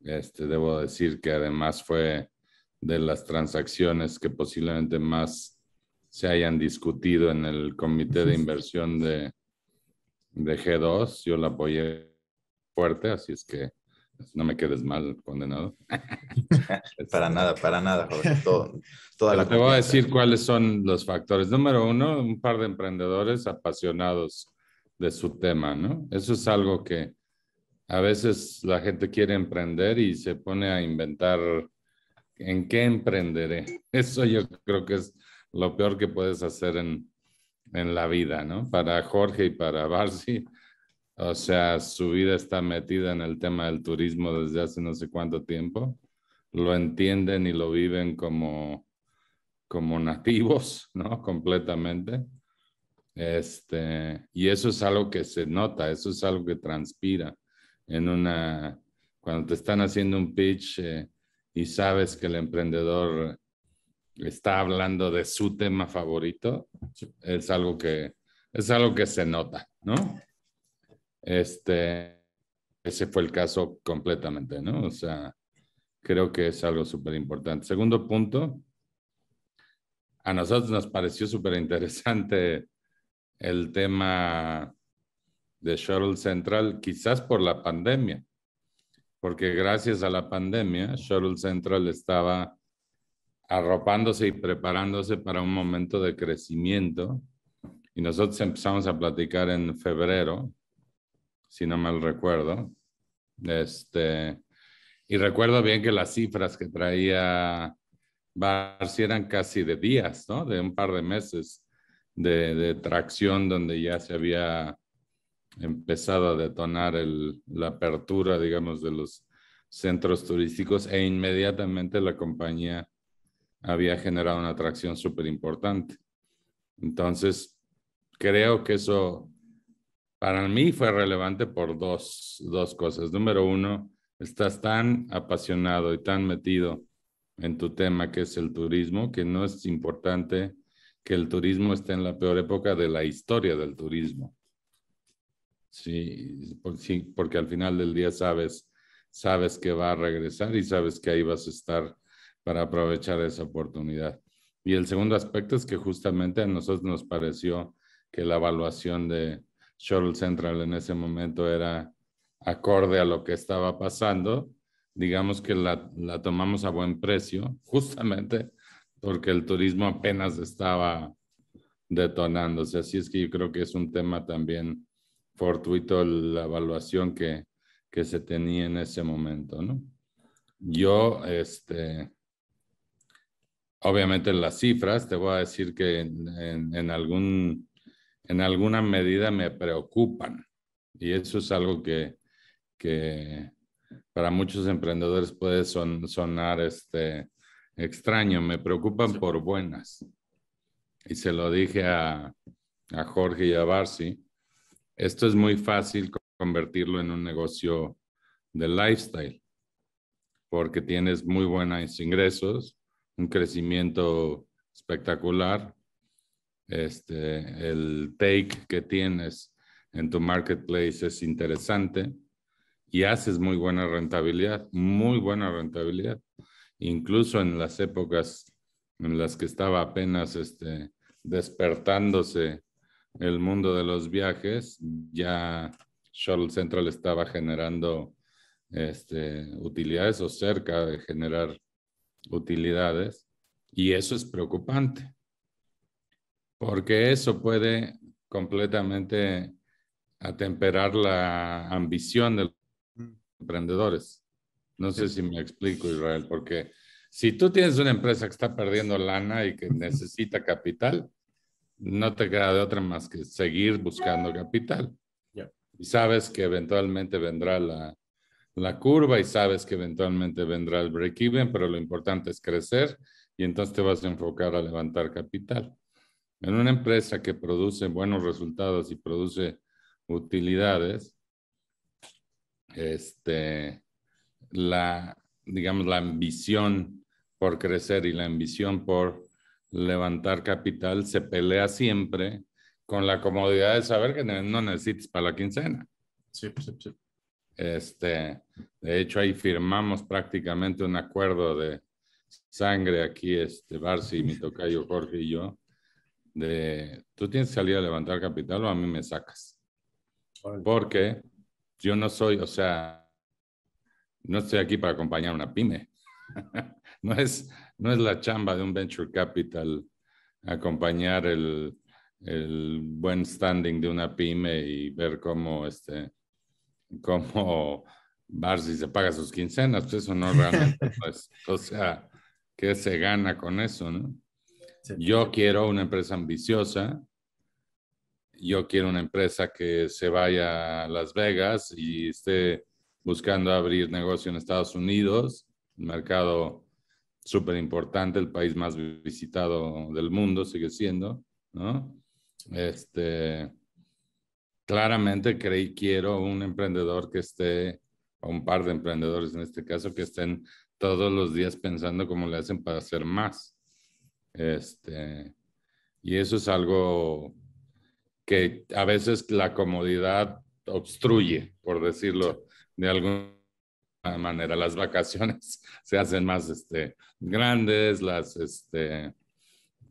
este, debo decir que además fue de las transacciones que posiblemente más se hayan discutido en el comité de inversión de, de G2. Yo la apoyé fuerte, así es que no me quedes mal, condenado. para nada, para nada, te voy a decir cuáles son los factores. Número uno, un par de emprendedores apasionados de su tema, ¿no? Eso es algo que a veces la gente quiere emprender y se pone a inventar en qué emprenderé. Eso yo creo que es lo peor que puedes hacer en, en la vida, ¿no? Para Jorge y para Barsi, o sea, su vida está metida en el tema del turismo desde hace no sé cuánto tiempo. Lo entienden y lo viven como, como nativos, ¿no? Completamente. Este, y eso es algo que se nota, eso es algo que transpira en una, cuando te están haciendo un pitch eh, y sabes que el emprendedor está hablando de su tema favorito, es algo que, es algo que se nota, ¿no? Este, ese fue el caso completamente, ¿no? O sea, creo que es algo súper importante. Segundo punto, a nosotros nos pareció súper interesante el tema de Shuttle Central, quizás por la pandemia, porque gracias a la pandemia, Shuttle Central estaba arropándose y preparándose para un momento de crecimiento. Y nosotros empezamos a platicar en febrero, si no mal recuerdo. Este, y recuerdo bien que las cifras que traía Barsi eran casi de días, ¿no? De un par de meses de tracción donde ya se había empezado a detonar la apertura, digamos, de los centros turísticos e inmediatamente la compañía había generado una atracción súper importante. Entonces, creo que eso para mí fue relevante por dos, dos cosas. Número uno, estás tan apasionado y tan metido en tu tema que es el turismo, que no es importante que el turismo esté en la peor época de la historia del turismo. Sí, porque al final del día sabes, sabes que va a regresar y sabes que ahí vas a estar para aprovechar esa oportunidad. Y el segundo aspecto es que justamente a nosotros nos pareció que la evaluación de Shuttle Central en ese momento era acorde a lo que estaba pasando. Digamos que la, la tomamos a buen precio, justamente porque el turismo apenas estaba detonándose. Así es que yo creo que es un tema también fortuito la evaluación que, se tenía en ese momento, ¿no? Yo, este, obviamente las cifras, te voy a decir que en, algún, en alguna medida me preocupan y eso es algo que, que para muchos emprendedores puede sonar este, extraño, me preocupan por buenas. Y se lo dije a, a Jorge y a Barsi, esto es muy fácil convertirlo en un negocio de lifestyle, porque tienes muy buenos ingresos, un crecimiento espectacular, este, el take que tienes en tu marketplace es interesante y haces muy buena rentabilidad, muy buena rentabilidad. Incluso en las épocas en las que estaba apenas este, despertándose el mundo de los viajes, ya Shuttle Central estaba generando este, utilidades o cerca de generar utilidades. Y eso es preocupante, porque eso puede completamente atemperar la ambición de los emprendedores. No sé si me explico, Israel, porque si tú tienes una empresa que está perdiendo lana y que necesita capital, no te queda de otra más que seguir buscando capital. Y sabes que eventualmente vendrá la, curva y sabes que eventualmente vendrá el break-even, pero lo importante es crecer y entonces te vas a enfocar a levantar capital. En una empresa que produce buenos resultados y produce utilidades, este, la, digamos, la ambición por crecer y la ambición por levantar capital se pelea siempre con la comodidad de saber que no necesitas para la quincena. Sí, pues, sí, sí. Este, de hecho, ahí firmamos prácticamente un acuerdo de sangre aquí, este, Barsi, mi tocayo Jorge y yo, de tú tienes que salir a levantar capital o a mí me sacas. Porque yo no soy, o sea, no estoy aquí para acompañar una pyme. no es, no es la chamba de un venture capital acompañar el, buen standing de una pyme y ver cómo, este, cómo Barsi se paga sus quincenas, pues eso no realmente pues, O sea, ¿qué se gana con eso, Yo quiero una empresa ambiciosa, yo quiero una empresa que se vaya a Las Vegas y esté buscando abrir negocio en Estados Unidos, mercado súper importante, el país más visitado del mundo sigue siendo, ¿no? Este, claramente creí, quiero un emprendedor que esté, o un par de emprendedores en este caso, que estén todos los días pensando cómo le hacen para hacer más. Este, y eso es algo que a veces la comodidad obstruye, por decirlo de algún manera. Las vacaciones se hacen más este, grandes, las, este,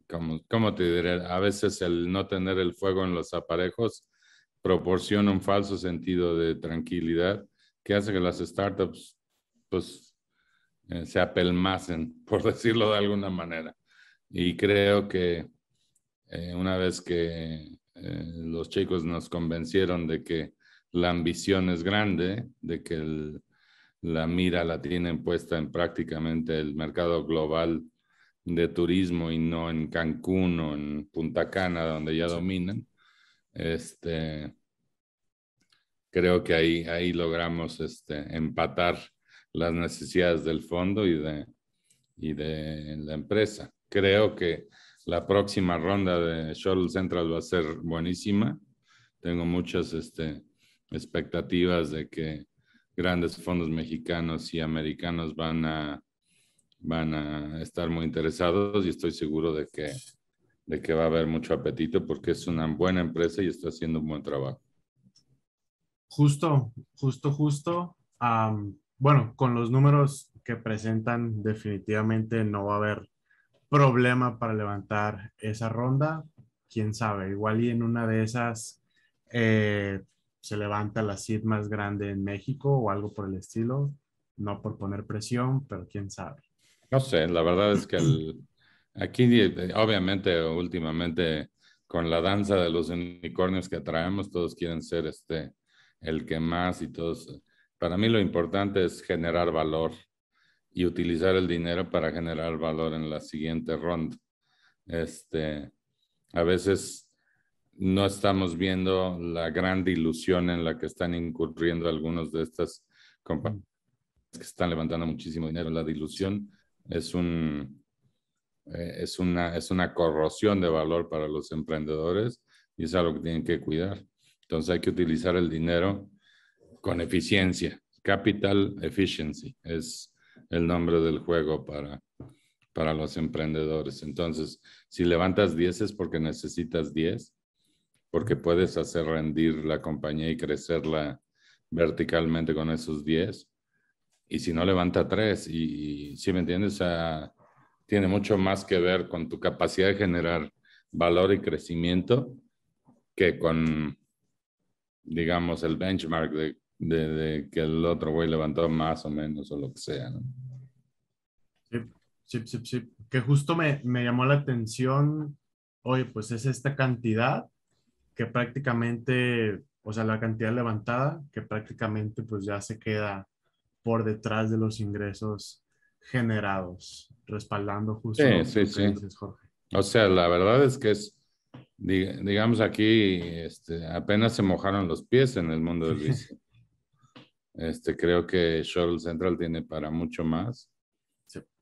como, ¿cómo te diré? A veces el no tener el fuego en los aparejos proporciona un falso sentido de tranquilidad que hace que las startups pues eh, se apelmacen, por decirlo de alguna manera. Y creo que eh, una vez que eh, los chicos nos convencieron de que la ambición es grande, de que el, la mira la tienen puesta en prácticamente el mercado global de turismo y no en Cancún o en Punta Cana, donde ya dominan. Este, creo que ahí, ahí logramos este, empatar las necesidades del fondo y de, de la empresa. Creo que la próxima ronda de Shuttle Central va a ser buenísima. Tengo muchas este, expectativas de que grandes fondos mexicanos y americanos van a, van a estar muy interesados y estoy seguro de que, de que va a haber mucho apetito porque es una buena empresa y está haciendo un buen trabajo. Justo, justo, justo. bueno, con los números que presentan, definitivamente no va a haber problema para levantar esa ronda. Quién sabe, igual y en una de esas eh, se levanta la Cid más grande en México o algo por el estilo, no por poner presión, pero quién sabe. No sé, la verdad es que aquí obviamente últimamente con la danza de los unicornios que traemos, todos quieren ser este, el que más y todos. Para mí lo importante es generar valor y utilizar el dinero para generar valor en la siguiente ronda. Este, a veces no estamos viendo la gran dilución en la que están incurriendo algunos de estas compañías que están levantando muchísimo dinero. La dilución es un eh, es una es una corrosión de valor para los emprendedores y es algo que tienen que cuidar. Entonces hay que utilizar el dinero con eficiencia. Capital efficiency es el nombre del juego para para los emprendedores. Entonces, si levantas 10 es porque necesitas 10 porque puedes hacer rendir la compañía y crecerla verticalmente con esos 10. Y si no, levanta 3. Y, si me entiendes, tiene mucho más que ver con tu capacidad de generar valor y crecimiento que con, digamos, el benchmark de, que el otro güey levantó más o menos o lo que sea. Sí, sí, sí, sí. Que justo me, me llamó la atención, oye, pues es esta cantidad que prácticamente, o sea, la cantidad levantada, que prácticamente pues ya se queda por detrás de los ingresos generados, respaldando justo sí, Jorge. O sea, la verdad es que es, digamos aquí, este, apenas se mojaron los pies en el mundo del bici. Este, creo que Shuttle Central tiene para mucho más.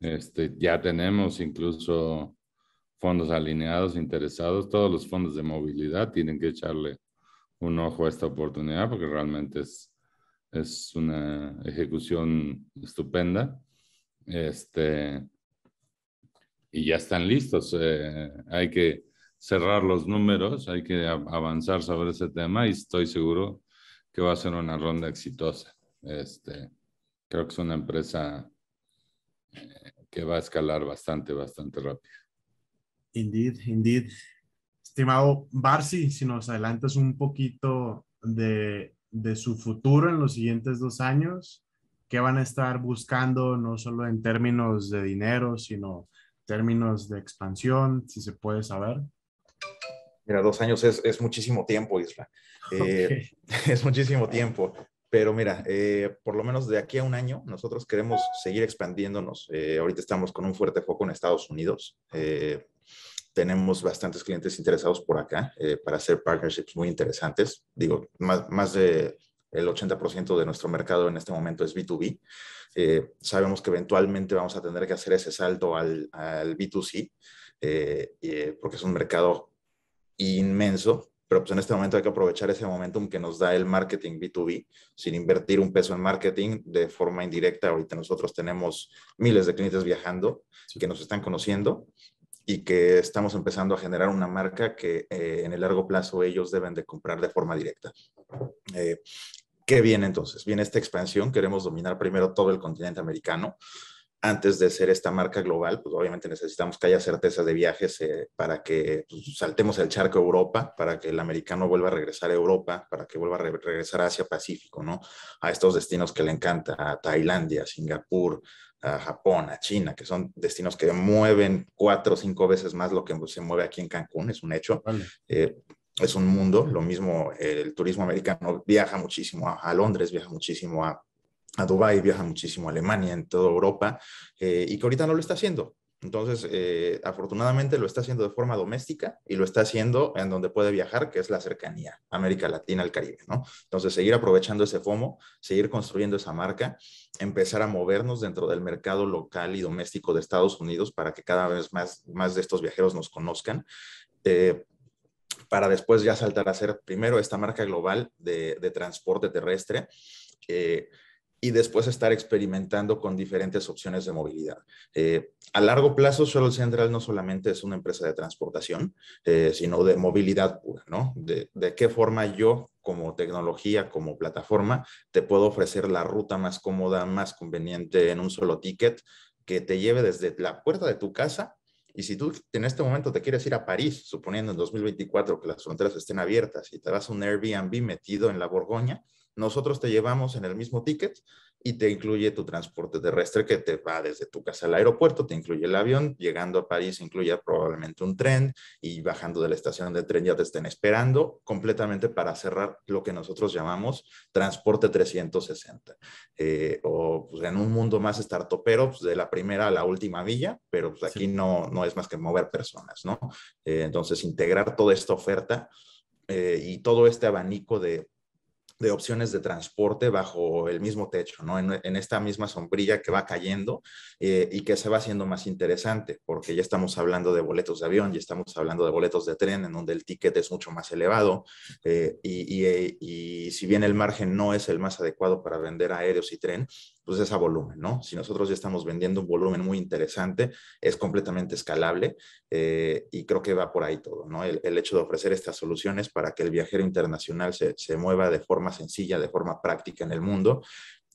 Este, ya tenemos incluso fondos alineados, interesados, todos los fondos de movilidad tienen que echarle un ojo a esta oportunidad porque realmente es, es una ejecución estupenda. Este, y ya están listos. Eh, hay que cerrar los números, hay que avanzar sobre ese tema y estoy seguro que va a ser una ronda exitosa. Este, creo que es una empresa eh, que va a escalar bastante, bastante rápido. Indeed, indeed. Estimado Barsi, si nos adelantas un poquito de, su futuro en los siguientes dos años, ¿qué van a estar buscando, no solo en términos de dinero, sino términos de expansión, si se puede saber? Mira, dos años es, muchísimo tiempo, Isla. Eh, es muchísimo tiempo. Pero mira, eh, por lo menos de aquí a un año, nosotros queremos seguir expandiéndonos. Eh, ahorita estamos con un fuerte foco en Estados Unidos tenemos bastantes clientes interesados por acá eh, para hacer partnerships muy interesantes. Digo, más, más de el 80% de nuestro mercado en este momento es B2B. Eh, sabemos que eventualmente vamos a tener que hacer ese salto al, al B2C, eh, porque es un mercado inmenso, pero pues en este momento hay que aprovechar ese momentum que nos da el marketing B2B sin invertir un peso en marketing de forma indirecta. Ahorita nosotros tenemos miles de clientes viajando que nos están conociendo y que estamos empezando a generar una marca que eh, en el largo plazo ellos deben de comprar de forma directa. Eh, ¿Qué viene entonces? Viene esta expansión, queremos dominar primero todo el continente americano. Antes de ser esta marca global, pues obviamente necesitamos que haya certeza de viajes eh, para que pues, saltemos el charco a Europa, para que el americano vuelva a regresar a Europa, para que vuelva a regresar a Asia Pacífico, ¿no? A estos destinos que le encanta, a Tailandia, Singapur, a Japón, a China, que son destinos que mueven cuatro o cinco veces más lo que se mueve aquí en Cancún, es un hecho. Eh, es un mundo, lo mismo el turismo americano viaja muchísimo a, Londres, viaja muchísimo a, a Dubái, viaja muchísimo a Alemania, en toda Europa, eh, y que ahorita no lo está haciendo. Entonces, eh, afortunadamente lo está haciendo de forma doméstica y lo está haciendo en donde puede viajar, que es la cercanía, América Latina, el Caribe, ¿no? Entonces, seguir aprovechando ese FOMO, seguir construyendo esa marca, empezar a movernos dentro del mercado local y doméstico de Estados Unidos para que cada vez más, más de estos viajeros nos conozcan. Eh, para después ya saltar a ser primero esta marca global de, transporte terrestre, eh, y después estar experimentando con diferentes opciones de movilidad. Eh, a largo plazo, Suelo Central no solamente es una empresa de transportación, eh, sino de movilidad pura, ¿no? De, de, qué forma yo, como tecnología, como plataforma, te puedo ofrecer la ruta más cómoda, más conveniente en un solo ticket que te lleve desde la puerta de tu casa. Y si tú en este momento te quieres ir a París, suponiendo en 2024 que las fronteras estén abiertas y te vas un Airbnb metido en la Borgoña, nosotros te llevamos en el mismo ticket y te incluye tu transporte terrestre que te va desde tu casa al aeropuerto, te incluye el avión, llegando a París incluye probablemente un tren y bajando de la estación de tren ya te estén esperando completamente para cerrar lo que nosotros llamamos transporte 360. Eh, o pues, en un mundo más startupero, pues, de la primera a la última villa, pero pues, aquí no, no es más que mover personas, ¿no? Eh, entonces, integrar toda esta oferta eh, y todo este abanico de de opciones de transporte bajo el mismo techo, ¿no? En, esta misma sombrilla que va cayendo eh, y que se va haciendo más interesante, porque ya estamos hablando de boletos de avión, ya estamos hablando de boletos de tren, en donde el ticket es mucho más elevado, eh, y, eh, y, si bien el margen no es el más adecuado para vender aéreos y tren, pues es volumen, ¿no? Si nosotros ya estamos vendiendo un volumen muy interesante, es completamente escalable eh, y creo que va por ahí todo, ¿no? El, hecho de ofrecer estas soluciones para que el viajero internacional se, mueva de forma sencilla, de forma práctica en el mundo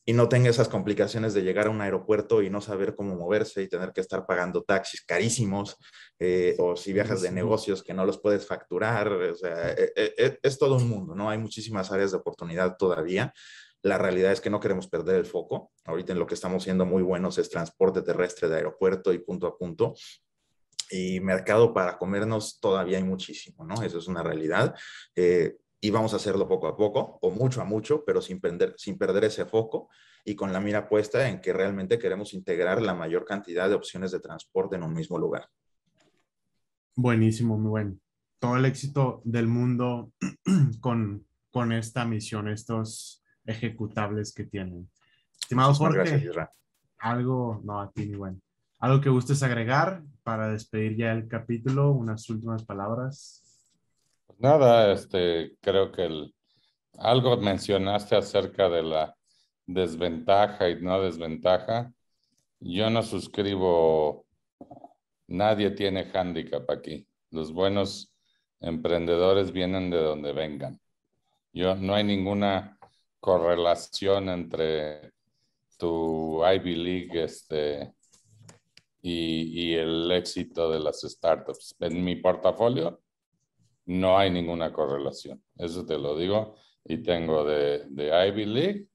y no tenga esas complicaciones de llegar a un aeropuerto y no saber cómo moverse y tener que estar pagando taxis carísimos, eh, o si viajas de negocios que no los puedes facturar, o sea, e, e, e, es, todo un mundo, ¿no? Hay muchísimas áreas de oportunidad todavía la realidad es que no queremos perder el foco. Ahorita en lo que estamos siendo muy buenos es transporte terrestre de aeropuerto y punto a punto. Y mercado para comernos todavía hay muchísimo, ¿no? Eso es una realidad. Eh, y vamos a hacerlo poco a poco o mucho a mucho, pero sin perder, sin perder ese foco y con la mira puesta en que realmente queremos integrar la mayor cantidad de opciones de transporte en un mismo lugar. Buenísimo, muy bueno. Todo el éxito del mundo con, con esta misión, estos ejecutables que tienen. Estimado Jorge, algo, no, bueno. Algo que gustes agregar para despedir ya el capítulo, unas últimas palabras. Pues nada, este, creo que el, algo mencionaste acerca de la desventaja y no desventaja. Yo no suscribo, nadie tiene handicap aquí. Los buenos emprendedores vienen de donde vengan. Yo no hay ninguna correlación entre tu Ivy League este, y, el éxito de las startups. En mi portafolio no hay ninguna correlación, eso te lo digo. Y tengo de, Ivy League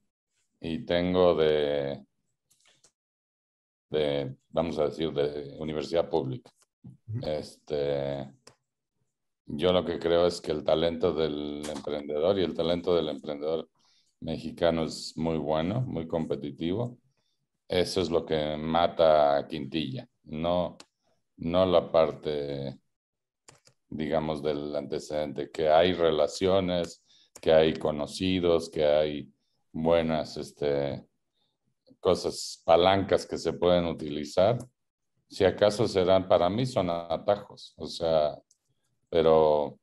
y tengo de, de, vamos a decir, de universidad pública. Este, yo lo que creo es que el talento del emprendedor y el talento del emprendedor mexicano es muy bueno, muy competitivo. Eso es lo que mata a Quintilla, no, no la parte, digamos, del antecedente, que hay relaciones, que hay conocidos, que hay buenas este, cosas, palancas que se pueden utilizar. Si acaso serán, para mí son atajos, o sea, pero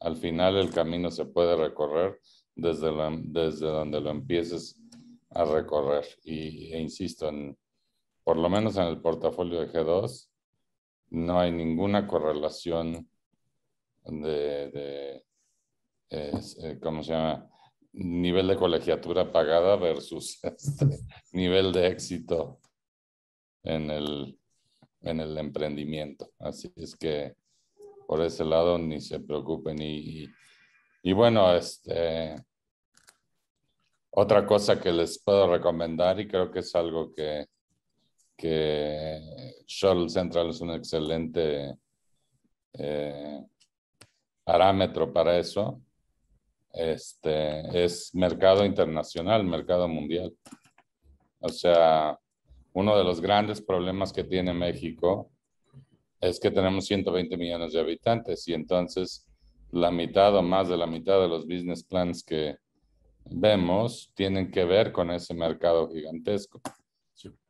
al final el camino se puede recorrer desde, donde lo empieces a recorrer. Y, e insisto, en, por lo menos en el portafolio de G2, no hay ninguna correlación de, de eh, ¿cómo se llama? Nivel de colegiatura pagada versus este nivel de éxito en el, en el emprendimiento. Así es que por ese lado ni se preocupen. y, y bueno, este, otra cosa que les puedo recomendar y creo que es algo que, que Shuttle Central es un excelente eh, parámetro para eso, este, es mercado internacional, mercado mundial. O sea, uno de los grandes problemas que tiene México es que tenemos 120 millones de habitantes y entonces la mitad o más de la mitad de los business plans que, vemos tienen que ver con ese mercado gigantesco.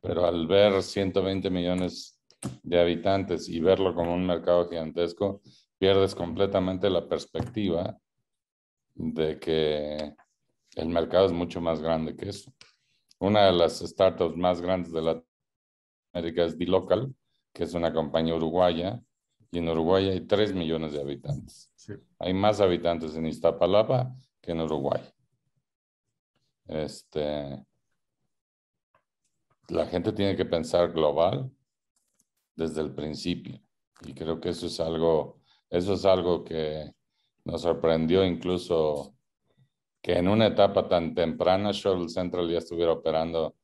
Pero al ver 120 millones de habitantes y verlo como un mercado gigantesco, pierdes completamente la perspectiva de que el mercado es mucho más grande que eso. Una de las startups más grandes de América es DiLocal que es una compañía uruguaya, y en Uruguay hay 3 millones de habitantes. Hay más habitantes en Iztapalapa que en Uruguay. Este, la gente tiene que pensar global desde el principio. Y creo que eso es algo, eso es algo que nos sorprendió incluso que en una etapa tan temprana Shuttle Central ya estuviera operando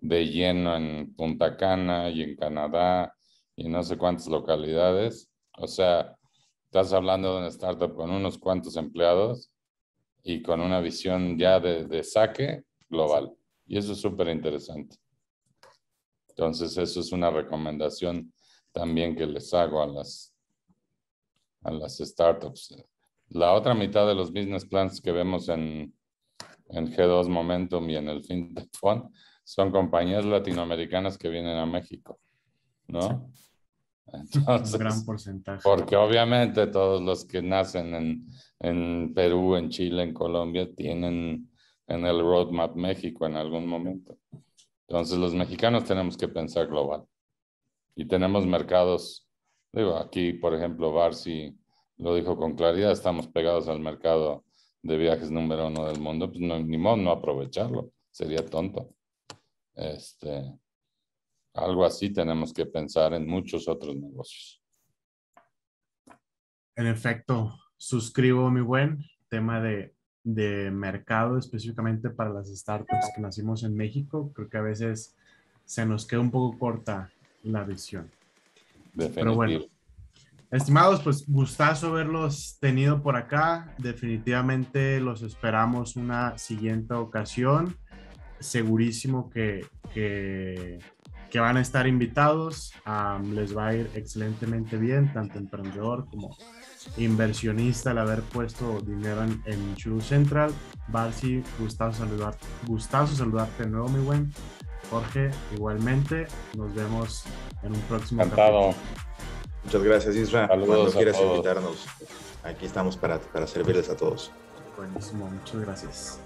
de lleno en Punta Cana y en Canadá y no sé cuántas localidades. O sea, estás hablando de una startup con unos cuantos empleados y con una visión ya de, saque global. Y eso es súper interesante. Entonces, eso es una recomendación también que les hago a las, a las startups. La otra mitad de los business plans que vemos en, en G2 Momentum y en el FinTech Fund son compañías latinoamericanas que vienen a México, ¿no? un gran porcentaje. Porque obviamente todos los que nacen en, en Perú, en Chile, en Colombia, tienen en el roadmap México en algún momento. Entonces los mexicanos tenemos que pensar global. Y tenemos mercados, digo, aquí por ejemplo Barsi lo dijo con claridad, estamos pegados al mercado de viajes número uno del mundo, pues no, ni modo no aprovecharlo, sería tonto. Este, algo así tenemos que pensar en muchos otros negocios. En efecto, suscribo mi buen tema de, de mercado específicamente para las startups que nacimos en México. Creo que a veces se nos queda un poco corta la visión. Definitivo. Pero bueno, estimados, pues gustazo verlos tenido por acá. Definitivamente los esperamos una siguiente ocasión. Segurísimo que, que que van a estar invitados. les va a ir excelentemente bien, tanto emprendedor como inversionista, al haber puesto dinero en, en Central. Barsi, gustazo, saludarte. gustazo saludarte de nuevo, mi buen. Jorge, igualmente, nos vemos en un próximo Encantado. Muchas gracias, Isra. Cuando quieras invitarnos, aquí estamos para, para servirles a todos. Buenísimo, muchas gracias.